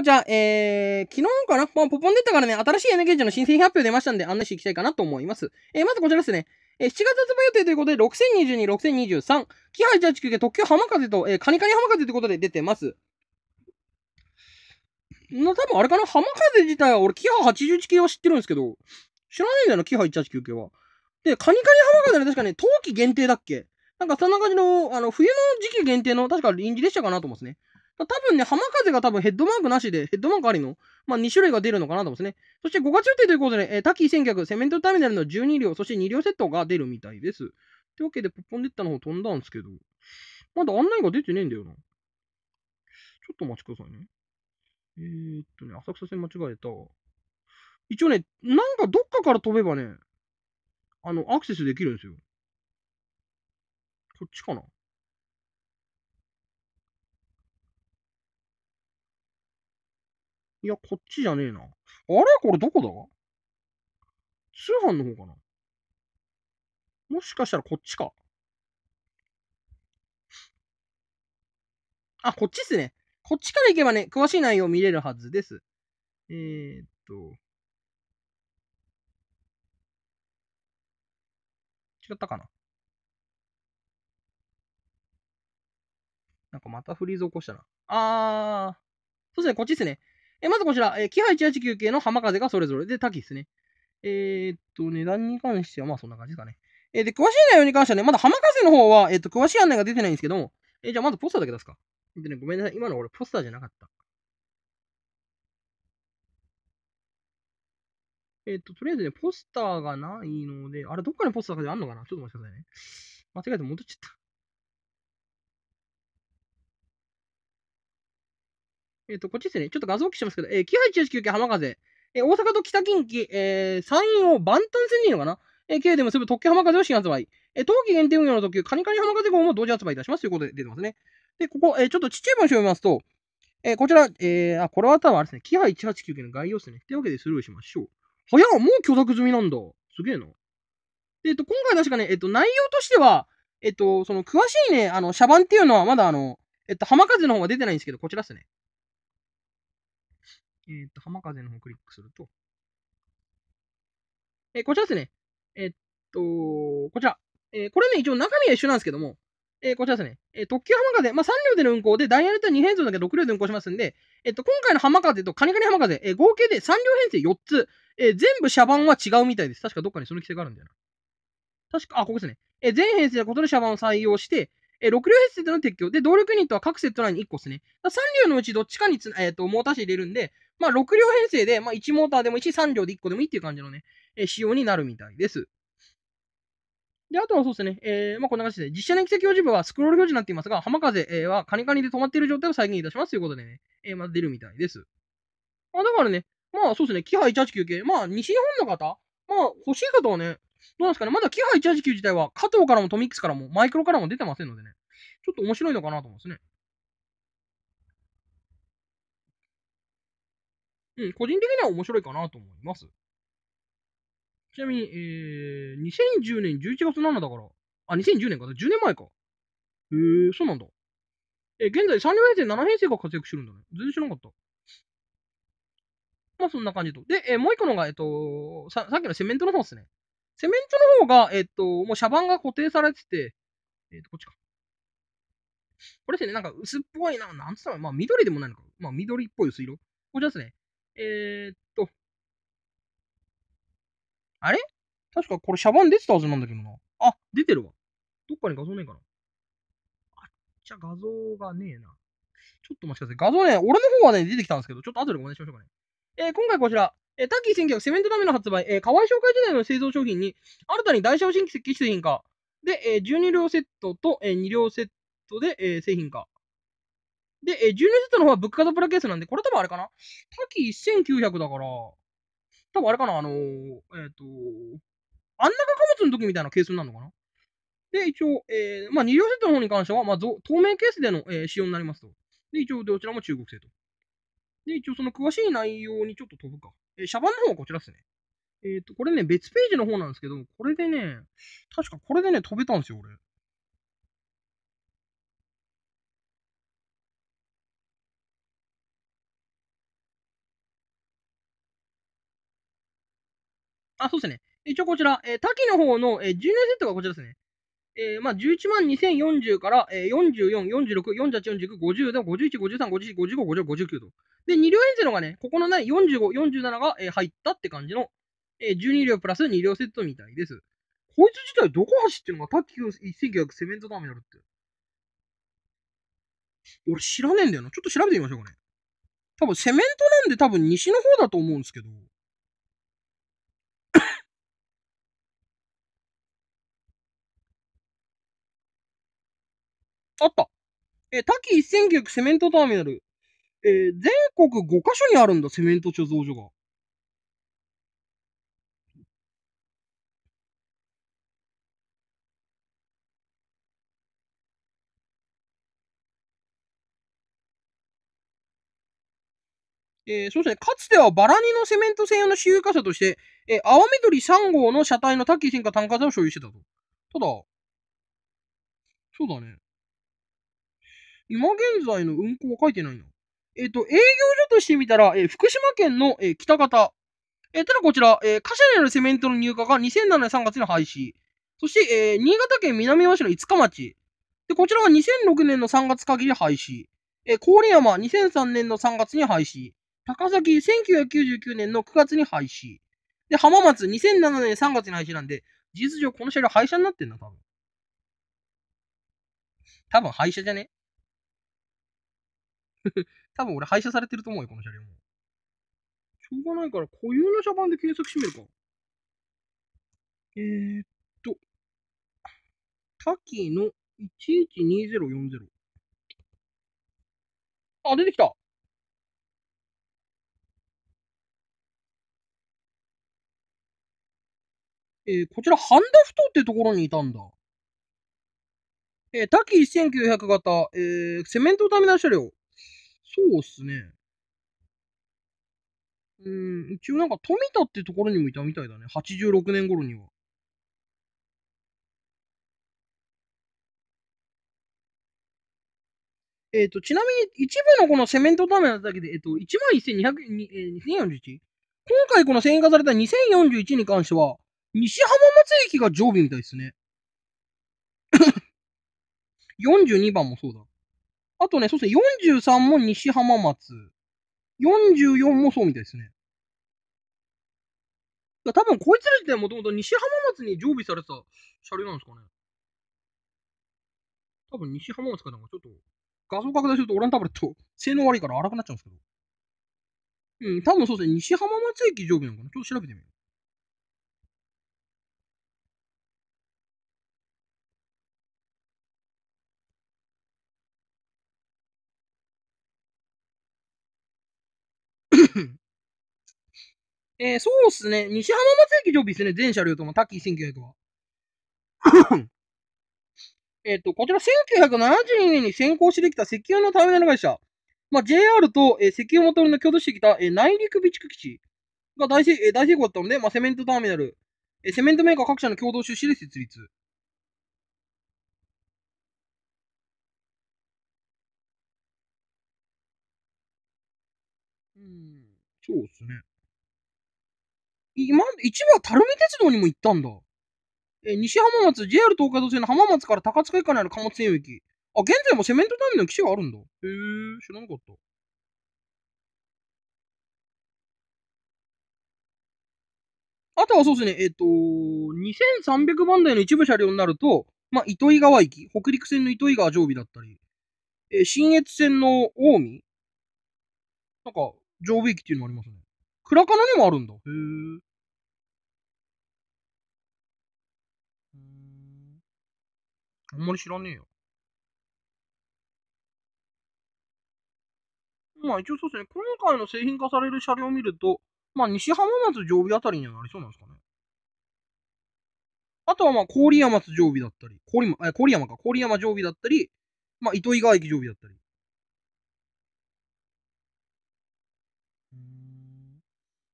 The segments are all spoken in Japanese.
こちゃん、えー、昨日かなまあ、ポポン出たからね、新しい NKJ の新製品発表出ましたんで、案内していきたいかなと思います。えー、まずこちらですね。えー、7月発売予定ということで、6022、6023、キハイ899、特急浜風と、えー、カニカニ浜風ということで出てます。な、多分あれかな浜風自体は俺、キハ81系は知ってるんですけど、知らないんだよな、キハ189系は。で、カニカニ浜風はね、確かね、冬季限定だっけなんかそんな感じの、あの、冬の時期限定の、確か臨時列車かなと思うんですね。多分ね、浜風が多分ヘッドマークなしで、ヘッドマークありの、まあ、2種類が出るのかなと思うんですね。そして5月予定ということで、ね、えー、タキ1100、セメントターミナルの12両、そして2両セットが出るみたいです。というわけで、ポッポンデッタの方飛んだんですけど、まだ案内が出てねえんだよな。ちょっとお待ちくださいね。えー、っとね、浅草線間違えた。一応ね、なんかどっかから飛べばね、あの、アクセスできるんですよ。こっちかないや、こっちじゃねえな。あれこれどこだ通販の方かなもしかしたらこっちか。あ、こっちっすね。こっちから行けばね、詳しい内容見れるはずです。えー、っと。違ったかななんかまたフリーズ起こしたな。あー。そうですね、こっちっすね。えまずこちら、えー、キハ189系の浜風がそれぞれで、滝ですね。えー、っと、値段に関しては、まあそんな感じですかね。えー、で、詳しい内容に関してはね、まだ浜風の方は、えー、っと、詳しい案内が出てないんですけども、えじゃあまずポスターだけ出すか。でね、ごめんなさい。今の俺ポスターじゃなかった。えっ、と、とりあえずね、ポスターがないので、あれ、どっかにポスターがあるのかなちょっと待ってくださいね。間違えて戻っちゃった。えっ、ー、と、こっちですね。ちょっと画像を消しますけど、えー、9819浜風、えー、大阪と北近畿、えー、山陰を万端線でいいのかなえー、K で結ぶ特急浜風を新発売。えー、冬季限定運用の特急、カニカニ浜風号も同時発売いたしますということで出てますね。で、ここ、えー、ちょっとちっちゃい文章を読みますと、えー、こちら、えー、あ、これは多分あれですね、キハ1 8 9系の概要ですね。というわけでスルーしましょう。早もう許諾済みなんだ。すげえな。で、えっ、と、今回確かね、えっ、と、内容としては、えっ、と、その、詳しいね、あの、バンっていうのはまだあの、えっと、浜風の方は出てないんですけど、こちらですね。えー、っと、浜風の方をクリックすると、えー、こちらですね。えー、っと、こちら。えこれね、一応中身は一緒なんですけども、えこちらですね。え特急浜風、まあ、3両での運行で、ダイヤルと2編成だけ6両で運行しますんで、えっと、今回の浜風とカニカニ浜風、え合計で3両編成4つ、え全部車番は違うみたいです。確かどっかにその規制があるんだよな。確か、あ、ここですね。え全編成で異なる車番を採用して、え6両編成での撤去。で、動力ユニットは各セット内に1個ですね。3両のうちどっちかにつ、えーと、とモーター車入れるんで、まあ、6両編成で、まあ、1モーターでもいいし、3両で1個でもいいっていう感じのね、えー、仕様になるみたいです。で、あとはそうですね、えー、まあ、こんな感じで、実写の液晶表示部はスクロール表示になっていますが、浜風、はカニカニで止まっている状態を再現いたしますということでね、えー、まず出るみたいです。まあ、だからね、まあ、そうですね、キハ1 8 9系、まあ、西日本の方、まあ、欲しい方はね、どうなんですかね、まだキハ1899自体は、加藤からもトミックスからも、マイクロからも出てませんのでね、ちょっと面白いのかなと思うんですね。うん、個人的には面白いかなと思います。ちなみに、えー、2010年11月7だから、あ、2010年か、10年前か。へえー、そうなんだ。えー、現在3年生、7編成が活躍してるんだね。全然知らなかった。まあ、そんな感じと。で、えー、もう一個のが、えっ、ー、とさ、さっきのセメントの方ですね。セメントの方が、えっ、ー、と、もうシャバンが固定されてて、えっ、と、こっちか。これですね、なんか薄っぽいな、なんつったら、まあ緑でもないのか。まあ緑っぽい薄色。こちらですね。えー、っと。あれ確かこれシャバン出てたはずなんだけどな。あ、出てるわ。どっかに画像ねえかな。あっちゃ画像がねえな。ちょっと待ちください。画像ね、俺の方はね、出てきたんですけど、ちょっと後でご案内しましょうかね。えー、今回こちら、えー、タッキー1900セメントラメの発売、えー、河合紹介時代の製造商品に、新たに台車を新規設計製品化。で、えー、12両セットと、えー、2両セットで、えー、製品化。で、え12セットの方は物価とプラケースなんで、これ多分あれかな多岐1900だから、多分あれかなあのー、えっ、と、あんな貨物の時みたいなケースになるのかなで、一応、えー、まあ、2両セットの方に関しては、まあ、透明ケースでの、えー、使用になりますと。で、一応、どちらも中国製と。で、一応、その詳しい内容にちょっと飛ぶか。えー、シャバンの方はこちらですね。えっ、ー、と、これね、別ページの方なんですけど、これでね、確かこれでね、飛べたんですよ、俺。あ、そうですね。一応こちら、えー、多の方の、えー、10年セットがこちらですね。えー、まあ、11万2040から、えー、44、46、48、49、50で、51、53、54、55、55、59と。で、2両ンゼのがね、ここのない45、47が、えー、入ったって感じの、えー、12両プラス2両セットみたいです。こいつ自体どこ走ってんのタキ1900セメントターミナルって。俺知らねえんだよな。ちょっと調べてみましょうかね。多分セメントなんで多分西の方だと思うんですけど。あった。えー、多一0 0セメントターミナル。えー、全国5箇所にあるんだ、セメント貯蔵所が。えー、そうですね、かつてはバラニのセメント専用の私有貨車として、えー、青緑3号の車体のタッキ進化単価座を所有してたと。ただ、そうだね。今現在の運行は書いてないの。えっ、ー、と、営業所としてみたら、えー、福島県の、えー、北方。えー、ただこちら、えー、カシャネのセメントの入荷が2007年3月に廃止。そして、えー、新潟県南和市の五日町。で、こちらは2006年の3月限り廃止。えー、郡山、2003年の3月に廃止。高崎、1999年の9月に廃止。で、浜松、2007年3月に廃止なんで、事実上この車両廃車になってんだ、多分。多分廃車じゃね 多分俺廃車されてると思うよ、この車両も。しょうがないから固有の車番で検索してみるか。えー、っと、タキの112040。あ、出てきたえー、こちら、ハンダふ頭ってところにいたんだ。えー、タキ1900型、えー、セメントターミナル車両。そうっすね。うん、一応なんか富田ってところにもいたみたいだね。86年頃には。えっ、ー、と、ちなみに一部のこのセメントダメなだけで、えっ、ー、と、11200、え 2041? 今回この繊維化された2041に関しては、西浜松駅が常備みたいですね。42 番もそうだ。あとね、そうですね、43も西浜松。44もそうみたいですね。だ多分こいつら自体もともと西浜松に常備されてた車両なんですかね。多分西浜松かなんかちょっと画像拡大するとオランタブレット性能悪いから荒くなっちゃうんですけど。うん、多分そうですね。西浜松駅常備なのかなちょっと調べてみよう。えー、そうっすね。西浜松駅常備ですね。全車両とも、タッキー1900は。えっと、こちら1972年に先行してできた石油のターミナル会社。まあ、JR と、えー、石油元の共同してきた、えー、内陸備蓄基地が大成,、えー、大成功だったので、まあ、セメントターミナル、えー、セメントメーカー各社の共同出資で設立。うん、そうっすね。今、一部は垂水鉄道にも行ったんだ。え西浜松、JR 東海道線の浜松から高塚駅からある貨物線駅。あ、現在もセメントタイムの基地があるんだ。へえ、知らなかった。あとはそうですね、えっ、ー、と、2300番台の一部車両になると、まあ、糸魚川駅、北陸線の糸魚川常備だったり、えー、新越線の近江、なんか、常備駅っていうのありますね。倉金にもあるんだ。へえ。あんまり知らねえよ。まあ一応そうですね、今回の製品化される車両を見ると、まあ西浜松常備あたりにはなりそうなんですかね。あとはまあ郡山津常備だったり、郡山、え、郡山か、郡山常備だったり、まあ糸魚川駅常備だったり。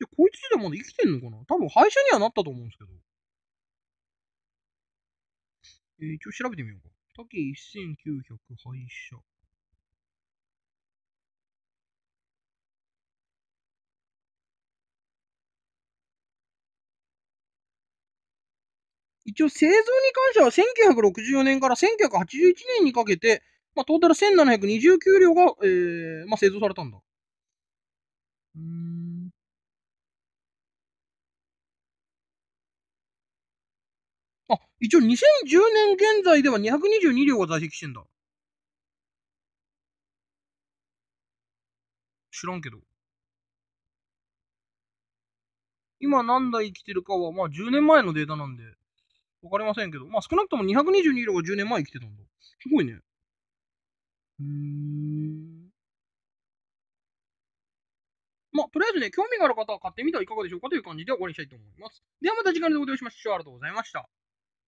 で、こいつでまだ生きてんのかな多分廃車にはなったと思うんですけど。えー、一応調べてみようか。竹1900廃車。一応製造に関しては1964年から1981年にかけて、まあ、トータル1729両が、えーまあ、製造されたんだ。うんあ、一応2010年現在では222両が在籍してんだ。知らんけど。今何台生きてるかは、まあ10年前のデータなんで、わかりませんけど、まあ少なくとも222両が10年前生きてたんだ。すごいね。うーん。まあ、とりあえずね、興味がある方は買ってみてはいかがでしょうかという感じで終わりにしたいと思います。ではまた次回の動画でお会いしましょう。ありがとうございました。